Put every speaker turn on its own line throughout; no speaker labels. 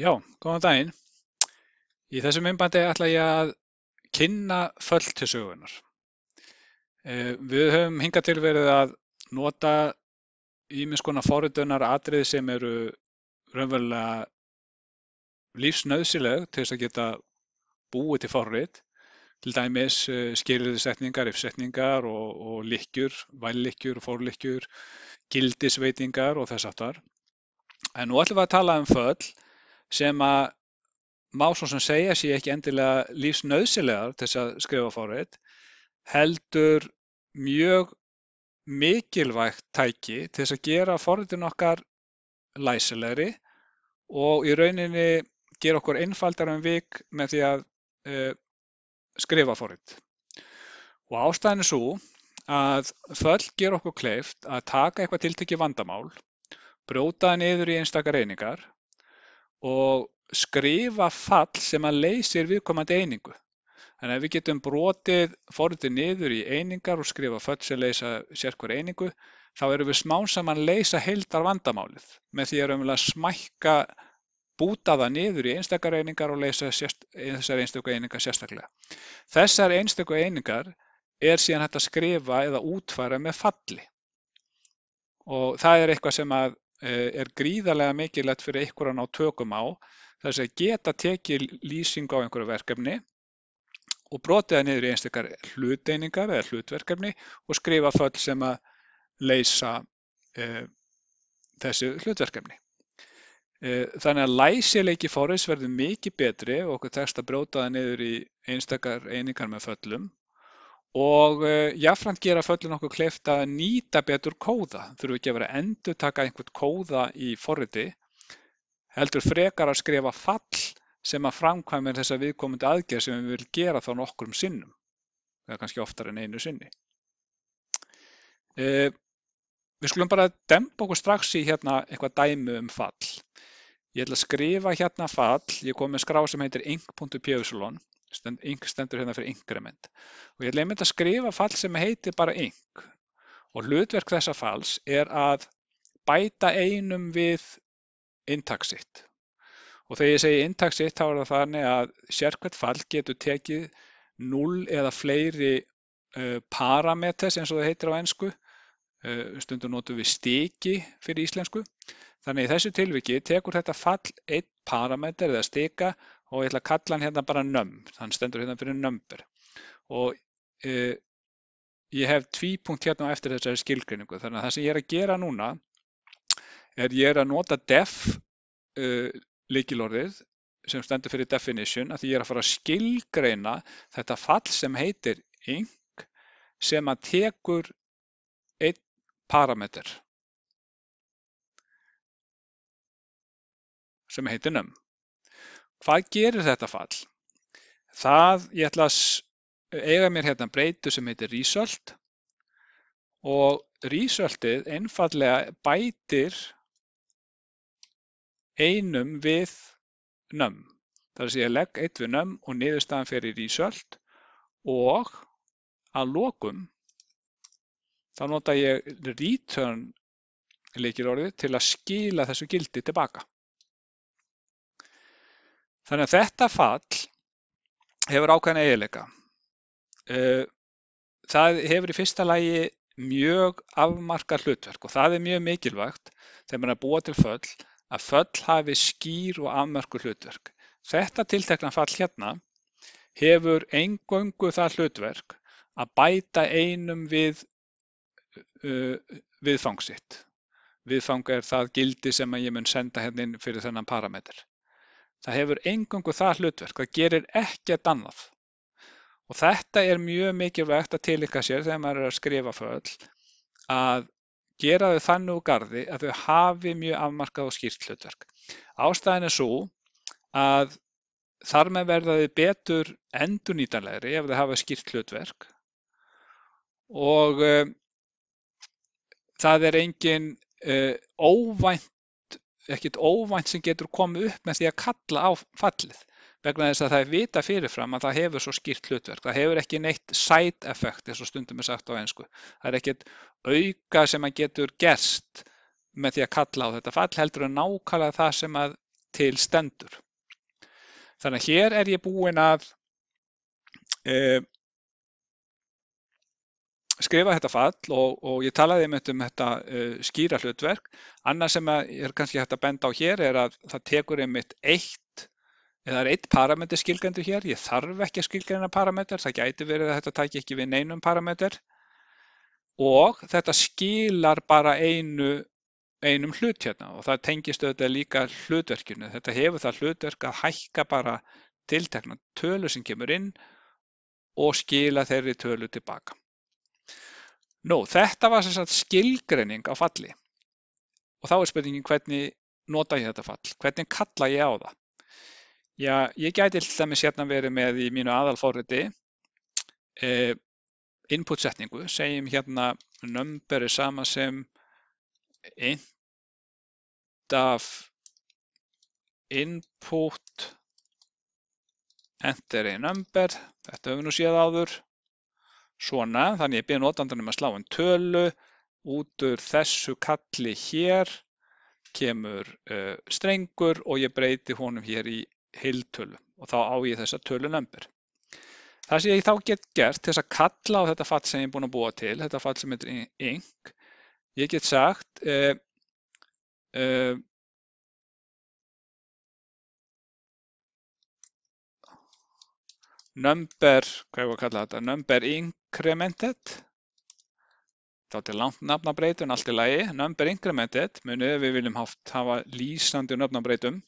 Já, góðan daginn. Í þessu myndbandi ætla ég að kynna föll til sögunar. Eh, Við höfum hingað til verið að nota ímins konar forritunar atriði sem eru raunverulega lífsnauðsileg til þess að geta búið til forrit. Til dæmis eh, skilirðisetningar, yfsetningar og, og lykkjur, vællykkjur, forlykkjur, gildisveitingar og þess aftar. En nú ætlum við að tala um föll sem að má svo sem segja sé ekki endilega lífsnauðsilegar til þess að skrifa forrið heldur mjög mikilvægt tæki til þess að gera forritin okkar læsilegri og í rauninni gera okkur einfaldar um vik með því að uh, skrifa forrit. Og ástæðin er svo að föll ger okkur kleift að taka eitthvað tiltekki vandamál, brótaði niður í einstakar reyningar og skrifa fall sem að leysir viðkomandi einingu. Þannig að við getum brotið forritið niður í einingar og skrifa föll sem leysa sérkur einingu, þá erum við smán saman leysa heildar vandamálið með því að við smækka búta það niður í einstakar einingar og leysa sérst, þessar einstakar einingar sérstaklega. Þessar einstakar einingar er síðan hægt að skrifa eða útfæra með falli og það er eitthvað sem að Eh, er gríðarlega mikilvægt fyrir ykkur að ná tökum á þess að geta tekið lýsing á einhverju verkefni og brotið það niður í einstakar hluteiningar eða hlutverkefni og skrifa föll sem að leysa e, þessi hlutverkefni. E, þannig að læsileiki forins verður mikið betri og okkur tekst að bróta það niður í einstakar einingar með föllum og eh, jáfnframt gera föllin okkur kleift að nýta betur kóða. Þurfum ekki að vera að endur taka einhvern kóða í forriti, heldur frekar að skrifa fall sem að framkvæmja þessa viðkomandi aðgerð sem við viljum gera þá nokkrum sinnum, eða kannski oftar en einu sinni. Uh, við skulum bara dempa okkur strax í hérna eitthvað dæmi um fall. Ég ætla að skrifa hérna fall, ég kom með skrá sem heitir ink.pjausulon Stend, stendur hérna fyrir inkrement. Og ég ætla einmitt að skrifa fall sem heitir bara ink og hlutverk þessa falls er að bæta einum við intaksitt. Og þegar ég segi intaksitt þá er það þannig að sérkvæmt fall getur tekið 0 eða fleiri uh, parameters eins og það heitir á ennsku, uh, stundum notum við stiki fyrir íslensku. Þannig í þessu tilviki tekur þetta fall einn parameter eða stika og ég ætla að kalla hann hérna bara numb, hann stendur hérna fyrir number og uh, ég hef tvípunkt hérna á eftir þessari skilgrinningu þannig að það sem ég er að gera núna er ég er að nota def uh, eh, líkilorðið sem stendur fyrir definition að því ég er að fara að skilgreina þetta fall sem heitir ing sem að tekur einn parameter sem heitir numb. Hvað gerir þetta fall? Það, ég ætla að eiga mér hérna breytu sem heitir result og resultið einfallega bætir einum við num. Það er að ég legg eitt við num og niðurstaðan fer í result og að lokum þá nota ég return líkir orðið til að skila þessu gildi tilbaka. Þannig að þetta fall hefur ákveðin eiginleika. Eh, það hefur í fyrsta lagi mjög afmarkað hlutverk og það er mjög mikilvægt þegar maður er að búa til föll að föll hafi skýr og afmarkuð hlutverk. Þetta tiltekna fall hérna hefur engöngu það hlutverk að bæta einum við uh, eh, viðfangsitt. Viðfang er það gildi sem ég mun senda hérna inn fyrir þennan parametr. Það hefur eingöngu það hlutverk, það gerir ekkert annað. Og þetta er mjög mikilvægt að tilika sér þegar maður er að skrifa föll að gera þau þannig úr gardi að þau hafi mjög afmarkað og skýrt hlutverk. Ástæðin er svo að þar með verða þau betur endurnýtanlegri ef þau hafa skýrt hlutverk og uh, það er engin uh, óvænt ekkit óvænt sem getur komið upp með því að kalla á fallið vegna þess að það er vita fyrirfram að það hefur svo skýrt hlutverk, það hefur ekki neitt side effect eins og stundum er sagt á einsku það er ekkit auka sem að getur gerst með því að kalla á þetta fall heldur en nákvæmlega það sem að til stendur þannig að hér er ég búin að e, skrifa þetta fall og, og ég talaði um þetta uh, skýra hlutverk. Annað sem er kannski hægt að benda á hér er að það tekur einmitt eitt, eða það er eitt parametr skilgrendu hér, ég þarf ekki að skilgrenda parametr, það gæti verið að þetta tæki ekki við neinum parametr og þetta skilar bara einu, einum hlut hérna og það tengist auðvitað líka hlutverkinu. Þetta hefur það hlutverk að hækka bara tiltekna tölu sem kemur inn og skila þeirri tölu tilbaka. Nú, þetta var sem sagt skilgreining á falli. Og þá er spurningin hvernig nota ég þetta fall? Hvernig kalla ég á það? Já, ég gæti alltaf með sérna verið með í mínu aðalfóriti eh, inputsetningu, segjum hérna number er sama sem int af input enter a number, þetta höfum við nú séð áður svona, þannig ég byrja notandanum að slá en tölu, út úr þessu kalli hér kemur uh, strengur og ég breyti honum hér í heiltölu og þá á ég þessa tölunömbur. Það sem ég þá get gert til þess að kalla á þetta fall sem ég er búin að búa til, þetta fall sem heitir yng, ég get sagt uh, uh, number, hvað ég var að kalla þetta, number incremented þá til langt nafnabreitun, allt í lagi, number incremented munið við viljum haft, hafa lýsandi nafnabreitum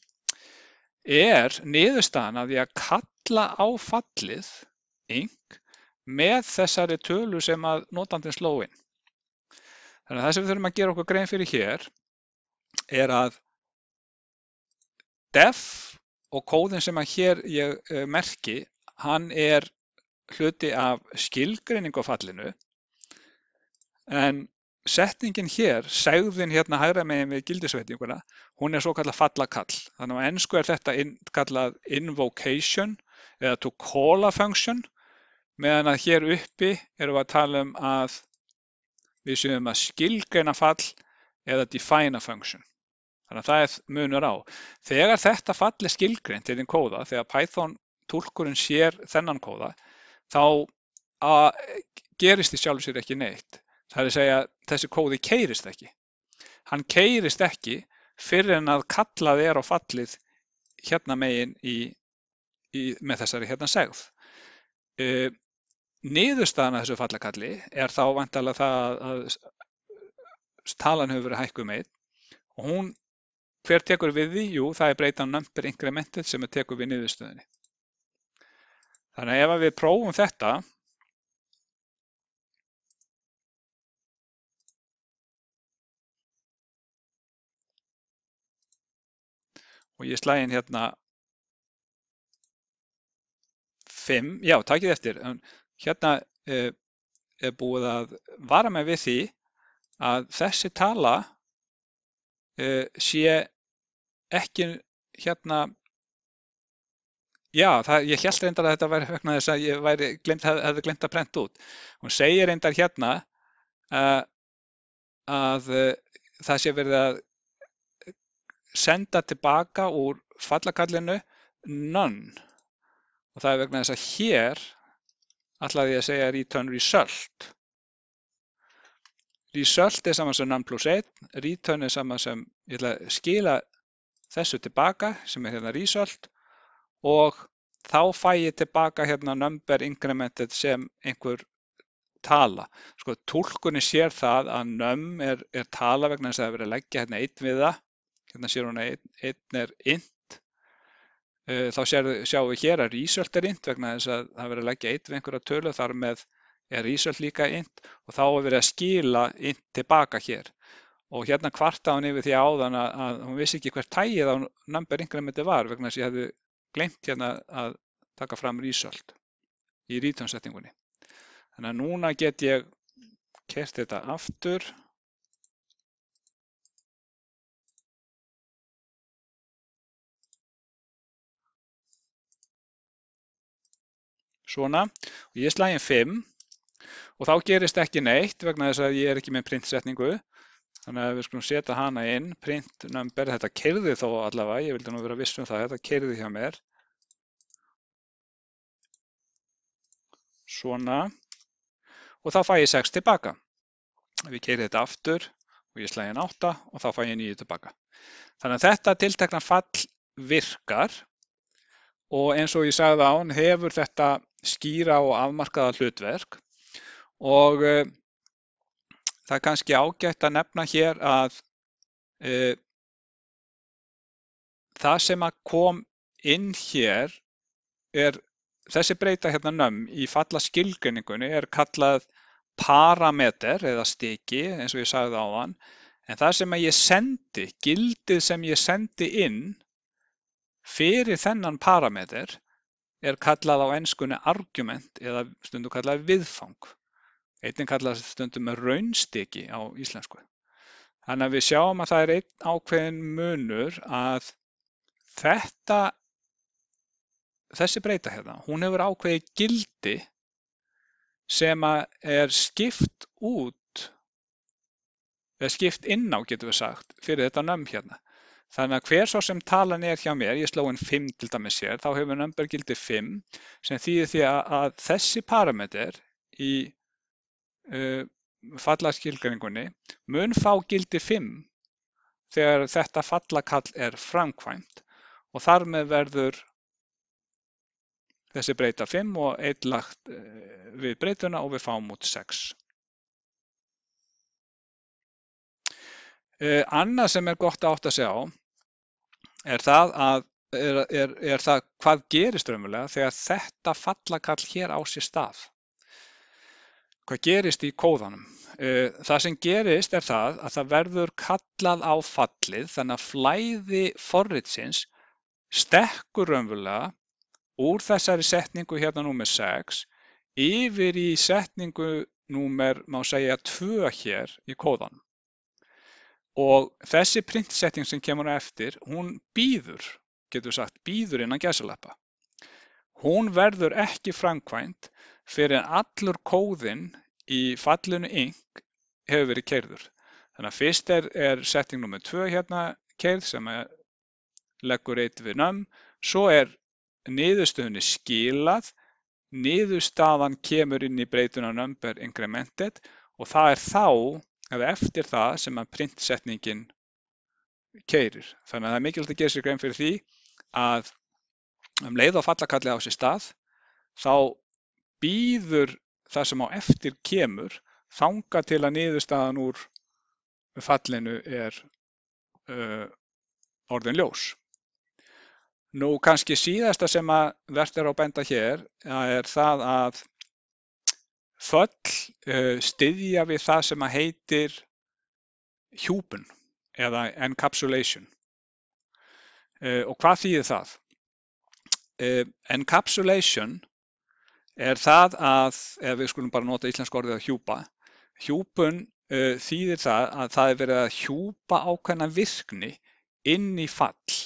er niðurstaðan að því að kalla á fallið ink með þessari tölu sem að notandin sló inn. Þannig að það sem við þurfum að gera okkur grein fyrir hér er að def og kóðin sem að hér ég eh, merki hann er hluti af skilgreiningu á fallinu en setningin hér, segðin hérna hægra megin við gildisveitinguna, hún er svo kallað fallakall. Þannig að ennsku er þetta in, kallað invocation eða to call a function meðan að hér uppi erum við að tala um að við séum að skilgreina fall eða define a function. Þannig að það er munur á. Þegar þetta fall er skilgreint í þinn kóða, þegar Python túlkurinn sér þennan kóða, þá gerist í sjálf sér ekki neitt. Það er að segja þessi kóði keirist ekki. Hann keirist ekki fyrir en að kallað er á fallið hérna megin í, í, með þessari hérna segð. Uh, Niðurstaðan að þessu fallakalli er þá vantalega það að talan hefur verið hækkuð með um og hún, hver tekur við því? Jú, það er breytan number incremented sem er tekur við niðurstöðinni. Þannig að ef við prófum þetta og ég slæði inn hérna 5, já takkið eftir, hérna eh, er búið að vara með við því að þessi tala eh, sé ekki hérna Já, það, ég held reyndar að þetta væri vegna þess að ég væri, glemt, hef, hefði glemt að prenta út. Hún segir reyndar hérna uh, að uh, það sé verið að senda tilbaka úr fallakallinu none og það er vegna þess að hér ætlaði ég að segja return result. Result er saman sem none plus 1, return er saman sem ég ætla að skila þessu tilbaka sem er hérna result og þá fæ ég tilbaka hérna number incremented sem einhver tala. Sko tólkunni sér það að num er, er tala vegna þess að það er verið að leggja hérna einn við það, hérna sér hún að einn, einn er int, eh, þá sjáum við hér að result er int vegna þess að það er verið að leggja einn við einhverja tölu þar með er result líka int og þá er verið að skila int tilbaka hér og hérna kvarta hún yfir því áðan að, að hún vissi ekki hvert tægið á number incrementi var vegna þess að ég hefði glemt hérna að taka fram result í return-settingunni. Þannig að núna get ég kert þetta aftur. Svona. Og ég slæði en 5 og þá gerist ekki neitt vegna þess að ég er ekki með printsetningu. Þannig að við skulum setja hana inn, print number, þetta kerði þó allavega, ég vildi nú vera viss um það, þetta kerði hjá mér. Svona. Og þá fæ ég 6 tilbaka. Við kerði þetta aftur og ég slæði hérna 8 og þá fæ ég 9 tilbaka. Þannig að þetta tiltekna fall virkar og eins og ég sagði án hefur þetta skýra og afmarkaða hlutverk og eh, Það er kannski ágætt að nefna hér að uh, það sem að kom inn hér er þessi breyta hérna nömm í falla skilgrinningunni er kallað parameter eða stiki eins og ég sagði á þann en það sem að ég sendi, gildið sem ég sendi inn fyrir þennan parameter er kallað á ennskunni argument eða stundu kallað viðfang. Einnig kallast stundum raunstiki á íslensku. Þannig að við sjáum að það er einn ákveðin munur að þetta, þessi breyta hérna, hún hefur ákveði gildi sem er skipt út, eða skipt inn á getur við sagt, fyrir þetta nömm hérna. Þannig að hver svo sem talan er hjá mér, ég sló einn 5 til dæmis hér, þá hefur nömbergildi 5 sem þýðir því að, að þessi parameter í Uh, falla skilgreiningunni mun fá gildi 5 þegar þetta fallakall er framkvæmt og þar með verður þessi breyta 5 og 1 lagt uh, við breytuna og við fáum út 6. Uh, annað sem er gott að átta sig á er það, að, er, er, er það hvað gerist raunverulega þegar þetta fallakall hér á sér stað hvað gerist í kóðanum? Eh, það sem gerist er það að það verður kallað á fallið þannig að flæði forritsins stekkur raunverulega úr þessari setningu hérna númer 6 yfir í setningu númer má segja 2 hér í kóðanum. Og þessi printsetting sem kemur eftir, hún býður, getur sagt, býður innan gæsalappa. Hún verður ekki framkvæmt fyrr en allur kóðinn í fallinu inc hefur verið keyrður. Þannig að fyrst er, er setting nr. 2 hérna keyrð sem leggur eitt við nömm, svo er niðurstöðunni skilað, niðurstaðan kemur inn í breytuna number incremented og það er þá eða eftir það sem að printsetningin keyrir. Þannig að það er mikilvægt að gera sér grein fyrir því að um leið og fallakalli á sér stað þá bíður það sem á eftir kemur þangað til að niðurstaðan úr fallinu er uh, orðin ljós. Nú kannski síðasta sem að verðt er á benda hér er það að föll uh, styðja við það sem að heitir hjúpun eða encapsulation. Uh, og hvað þýðir það? Uh, encapsulation er það að, ef við skulum bara nota íslensk orðið að hjúpa, hjúpun uh, þýðir það að það er verið að hjúpa ákveðna virkni inn í fall.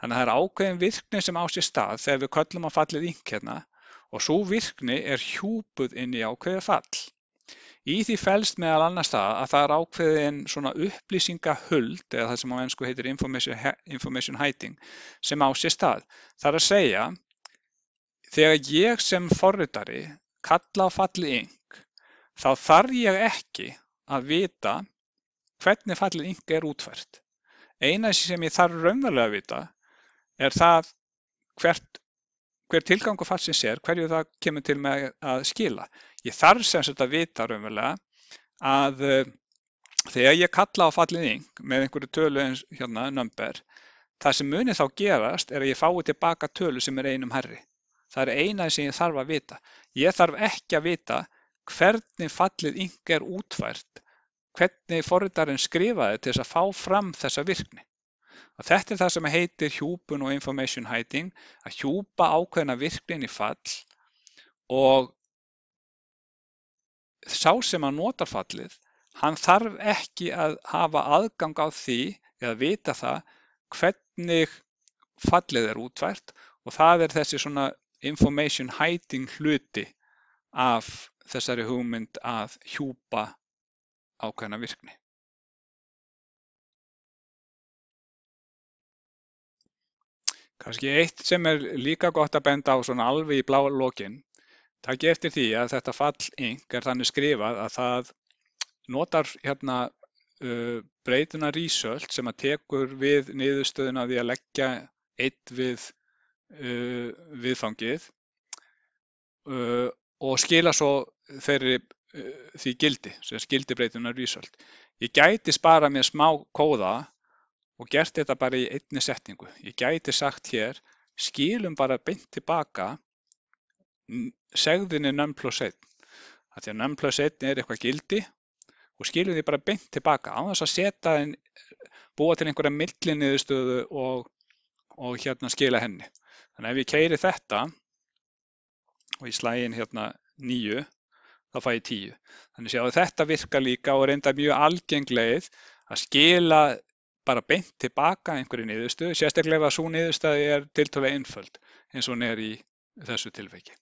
Þannig að það er ákveðin virkni sem á sér stað þegar við köllum að fallið ínkjörna og svo virkni er hjúpuð inn í ákveði fall. Í því fælst meðal annars það að það er ákveðin svona upplýsingahuld eða það sem á ennsku heitir information, information hiding sem á sér stað. Það er að segja Þegar ég sem forritari kalla á fallið ink þá þarf ég ekki að vita hvernig fallið ink er útfært. Eina sem ég þarf raunverulega að vita er það hvert, hver tilgangu fallsins er, hverju það kemur til með að skila. Ég þarf sem sagt að vita raunverulega að uh, þegar ég kalla á fallið ink með einhverju tölu hérna, number, það sem muni þá gerast er að ég fái tilbaka tölu sem er einum herri. Það er eina sem ég þarf að vita. Ég þarf ekki að vita hvernig fallið yngi er útvært, hvernig forritarinn skrifaði til þess að fá fram þessa virkni. Og þetta er það sem heitir hjúpun og information hiding, að hjúpa ákveðna virknin í fall og sá sem að nota fallið, hann þarf ekki að hafa aðgang á því eða vita það hvernig fallið er útvært og það er þessi svona information hiding hluti af þessari hugmynd að hjúpa ákveðna virkni. Kanski eitt sem er líka gott að benda á svona alveg í bláa lokin, það gertir því að þetta falling er þannig skrifað að það notar hérna uh, breytuna result sem að tekur við niðurstöðuna því að leggja eitt við uh, viðfangið uh, og skila svo þeirri uh, því gildi, sem skildibreytunar result. Ég gæti spara mér smá kóða og gert þetta bara í einni setningu. Ég gæti sagt hér, skilum bara beint tilbaka segðinni num plus 1. Þannig að num plus 1 er eitthvað gildi og skilum því bara beint tilbaka á þess að setja þenn búa til einhverja millinniðustöðu og, og hérna skila henni. Þannig ef ég keiri þetta og ég slæ inn hérna 9, þá fæ ég 10. Þannig séu að þetta virka líka og reynda mjög algengleið að skila bara beint tilbaka einhverju niðurstöðu, sérstaklega ef að svo niðurstöði er tiltöla einföld eins og hún er í þessu tilveiki.